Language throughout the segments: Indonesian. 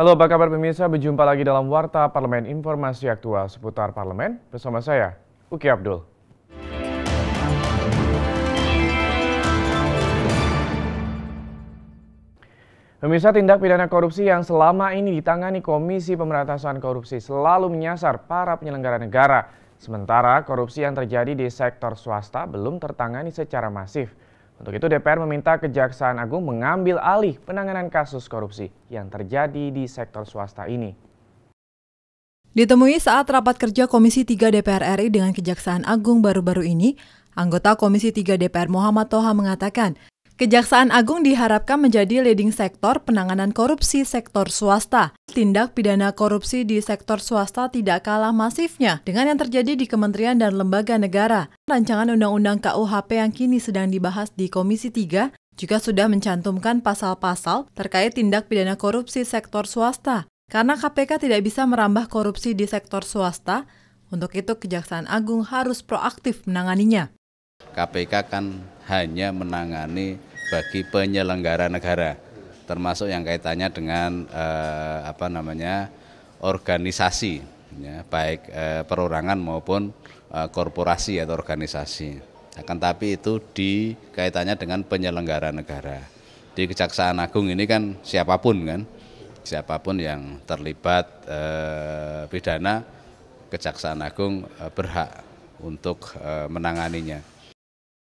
Halo apa kabar pemirsa, berjumpa lagi dalam Warta Parlemen Informasi Aktual seputar Parlemen bersama saya, Uki Abdul. Pemirsa tindak pidana korupsi yang selama ini ditangani Komisi Pemberantasan Korupsi selalu menyasar para penyelenggara negara. Sementara korupsi yang terjadi di sektor swasta belum tertangani secara masif. Untuk itu DPR meminta Kejaksaan Agung mengambil alih penanganan kasus korupsi yang terjadi di sektor swasta ini. Ditemui saat rapat kerja Komisi 3 DPR RI dengan Kejaksaan Agung baru-baru ini, anggota Komisi 3 DPR Muhammad Toha mengatakan Kejaksaan Agung diharapkan menjadi leading sektor penanganan korupsi sektor swasta. Tindak pidana korupsi di sektor swasta tidak kalah masifnya dengan yang terjadi di kementerian dan lembaga negara. Rancangan Undang-Undang KUHP yang kini sedang dibahas di Komisi 3 juga sudah mencantumkan pasal-pasal terkait tindak pidana korupsi sektor swasta. Karena KPK tidak bisa merambah korupsi di sektor swasta, untuk itu Kejaksaan Agung harus proaktif menanganinya. KPK kan hanya menangani bagi penyelenggara negara, termasuk yang kaitannya dengan eh, apa namanya organisasi, ya, baik eh, perorangan maupun eh, korporasi atau organisasi. Akan tapi itu di kaitannya dengan penyelenggara negara. Di Kejaksaan Agung ini kan siapapun kan, siapapun yang terlibat eh, pidana, Kejaksaan Agung eh, berhak untuk eh, menanganinya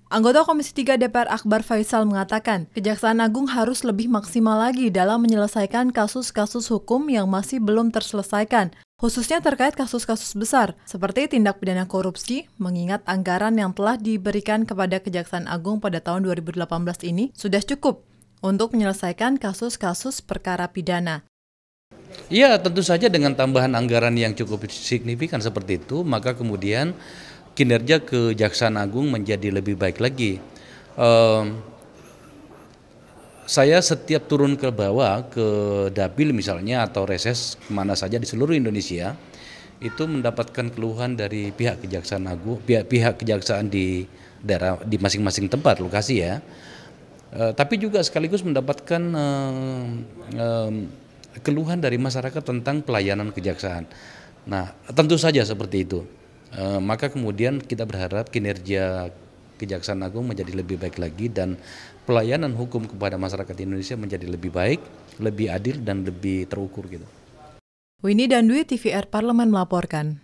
Anggota Komisi 3 DPR Akbar Faisal mengatakan, Kejaksaan Agung harus lebih maksimal lagi dalam menyelesaikan kasus-kasus hukum yang masih belum terselesaikan, khususnya terkait kasus-kasus besar seperti tindak pidana korupsi, mengingat anggaran yang telah diberikan kepada Kejaksaan Agung pada tahun 2018 ini sudah cukup untuk menyelesaikan kasus-kasus perkara pidana. Iya, tentu saja dengan tambahan anggaran yang cukup signifikan seperti itu, maka kemudian kinerja Kejaksaan Agung menjadi lebih baik lagi. Um, saya setiap turun ke bawah ke dapil misalnya atau reses kemana saja di seluruh Indonesia itu mendapatkan keluhan dari pihak Kejaksaan Agung, pihak pihak Kejaksaan di daerah di masing-masing tempat lokasi ya. E, tapi juga sekaligus mendapatkan e, e, keluhan dari masyarakat tentang pelayanan kejaksaan. Nah, tentu saja seperti itu. E, maka kemudian kita berharap kinerja Kejaksaan Agung menjadi lebih baik lagi dan pelayanan hukum kepada masyarakat Indonesia menjadi lebih baik, lebih adil dan lebih terukur gitu. Winnie dan Dwi TVR Parlemen melaporkan.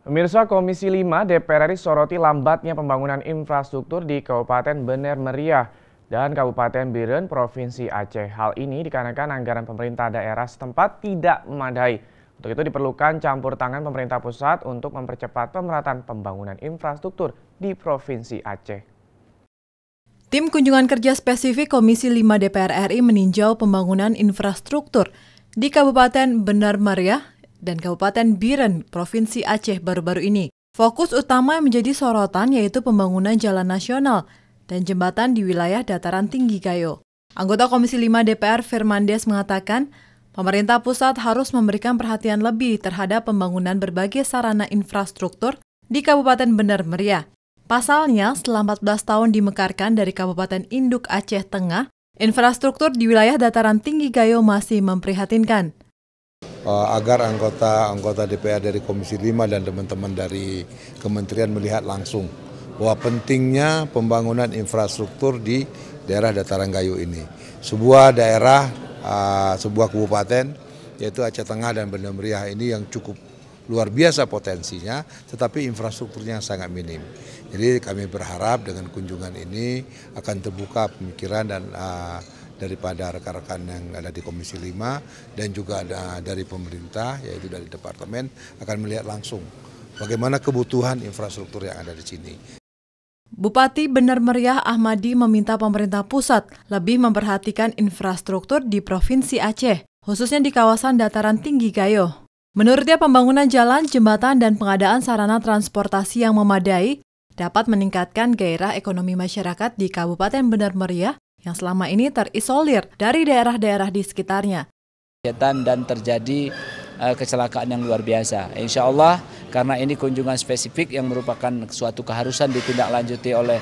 Pemirsa Komisi 5 DPR RI soroti lambatnya pembangunan infrastruktur di Kabupaten Bener Meriah dan Kabupaten Biren, Provinsi Aceh. Hal ini dikarenakan anggaran pemerintah daerah setempat tidak memadai. Untuk itu diperlukan campur tangan pemerintah pusat untuk mempercepat pemerataan pembangunan infrastruktur di Provinsi Aceh. Tim kunjungan kerja spesifik Komisi 5 DPR RI meninjau pembangunan infrastruktur di Kabupaten Benar Maria dan Kabupaten Biren, Provinsi Aceh baru-baru ini. Fokus utama yang menjadi sorotan yaitu pembangunan jalan nasional dan jembatan di wilayah dataran tinggi Gayo. Anggota Komisi 5 DPR Firmandes mengatakan, Pemerintah pusat harus memberikan perhatian lebih terhadap pembangunan berbagai sarana infrastruktur di Kabupaten Bener Meriah. Pasalnya, setelah 14 tahun dimekarkan dari Kabupaten Induk Aceh Tengah, infrastruktur di wilayah dataran tinggi Gayo masih memprihatinkan. Eh, agar anggota-anggota DPR dari Komisi 5 dan teman-teman dari kementerian melihat langsung bahwa pentingnya pembangunan infrastruktur di daerah dataran Gayo ini. Sebuah daerah Ah, sebuah kabupaten yaitu Aceh Tengah dan Banda Meriah ini yang cukup luar biasa potensinya, tetapi infrastrukturnya sangat minim. Jadi kami berharap dengan kunjungan ini akan terbuka pemikiran dan uh, daripada rekan-rekan yang ada di Komisi 5 dan juga ada dari pemerintah yaitu dari departemen akan melihat langsung bagaimana kebutuhan infrastruktur yang ada di sini. Bupati Benar Meriah Ahmadi meminta pemerintah pusat lebih memperhatikan infrastruktur di Provinsi Aceh, khususnya di kawasan dataran tinggi Gayo. Menurutnya pembangunan jalan, jembatan, dan pengadaan sarana transportasi yang memadai dapat meningkatkan gairah ekonomi masyarakat di Kabupaten Benar Meriah yang selama ini terisolir dari daerah-daerah di sekitarnya. dan terjadi Eh, kecelakaan yang luar biasa. Insya Allah karena ini kunjungan spesifik yang merupakan suatu keharusan ditindaklanjuti oleh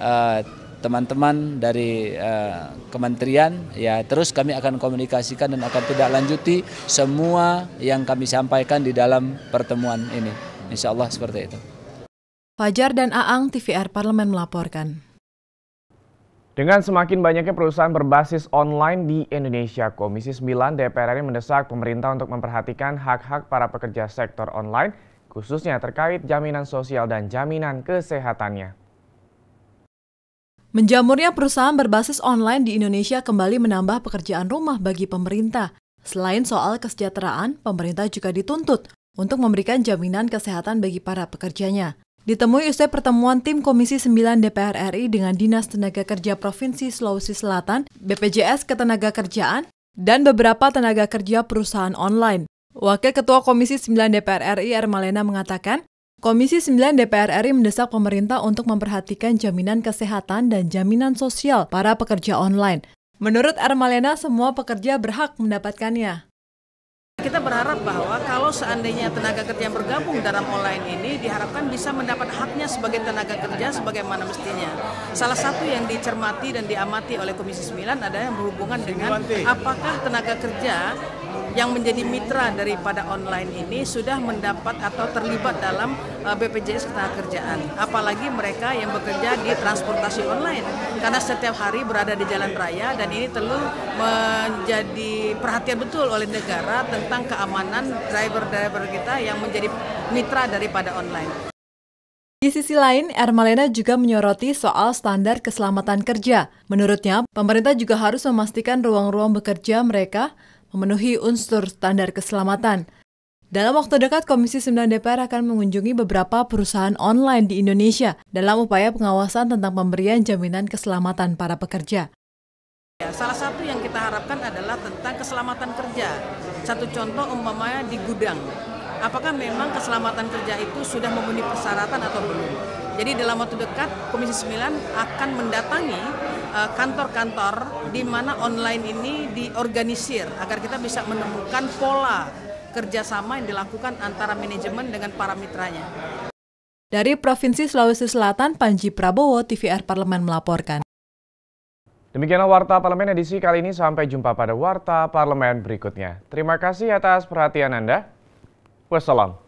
eh, teman-teman uh, dari uh, kementerian ya terus kami akan komunikasikan dan akan tidak lanjuti semua yang kami sampaikan di dalam pertemuan ini. Insya Allah seperti itu. Fajar dan Aang TVR Parlemen melaporkan. Dengan semakin banyaknya perusahaan berbasis online di Indonesia, Komisi 9 DPR RI mendesak pemerintah untuk memperhatikan hak-hak para pekerja sektor online, khususnya terkait jaminan sosial dan jaminan kesehatannya. Menjamurnya perusahaan berbasis online di Indonesia kembali menambah pekerjaan rumah bagi pemerintah. Selain soal kesejahteraan, pemerintah juga dituntut untuk memberikan jaminan kesehatan bagi para pekerjanya. Ditemui usai pertemuan tim Komisi 9 DPR RI dengan Dinas Tenaga Kerja Provinsi Sulawesi Selatan, BPJS Ketenaga Kerjaan, dan beberapa tenaga kerja perusahaan online. Wakil Ketua Komisi 9 DPR RI Ermalena mengatakan, Komisi 9 DPR RI mendesak pemerintah untuk memperhatikan jaminan kesehatan dan jaminan sosial para pekerja online. Menurut Ermalena, semua pekerja berhak mendapatkannya kita berharap bahwa kalau seandainya tenaga kerja yang bergabung dalam online ini diharapkan bisa mendapat haknya sebagai tenaga kerja sebagaimana mestinya. Salah satu yang dicermati dan diamati oleh Komisi 9 adalah yang berhubungan dengan apakah tenaga kerja yang menjadi mitra daripada online ini sudah mendapat atau terlibat dalam eh, BPJS Ketenagakerjaan. Apalagi mereka yang bekerja di transportasi online karena setiap hari berada di jalan raya dan ini perlu menjadi perhatian betul oleh negara tentang keamanan driver-driver kita yang menjadi mitra daripada online. Di sisi lain, Ermalena juga menyoroti soal standar keselamatan kerja. Menurutnya, pemerintah juga harus memastikan ruang-ruang bekerja mereka memenuhi unsur standar keselamatan. Dalam waktu dekat, Komisi 9 DPR akan mengunjungi beberapa perusahaan online di Indonesia dalam upaya pengawasan tentang pemberian jaminan keselamatan para pekerja. Ya, salah satu yang kita harapkan adalah tentang keselamatan kerja. Satu contoh umpamanya di gudang. Apakah memang keselamatan kerja itu sudah memenuhi persyaratan atau belum? Jadi dalam waktu dekat Komisi 9 akan mendatangi Eh, kantor-kantor di mana online ini diorganisir agar kita bisa menemukan pola kerjasama yang dilakukan antara manajemen dengan para mitranya. Dari Provinsi Sulawesi Selatan, Panji Prabowo, TVR Parlemen melaporkan. Demikianlah Warta Parlemen edisi kali ini. Sampai jumpa pada Warta Parlemen berikutnya. Terima kasih atas perhatian Anda. Wassalam.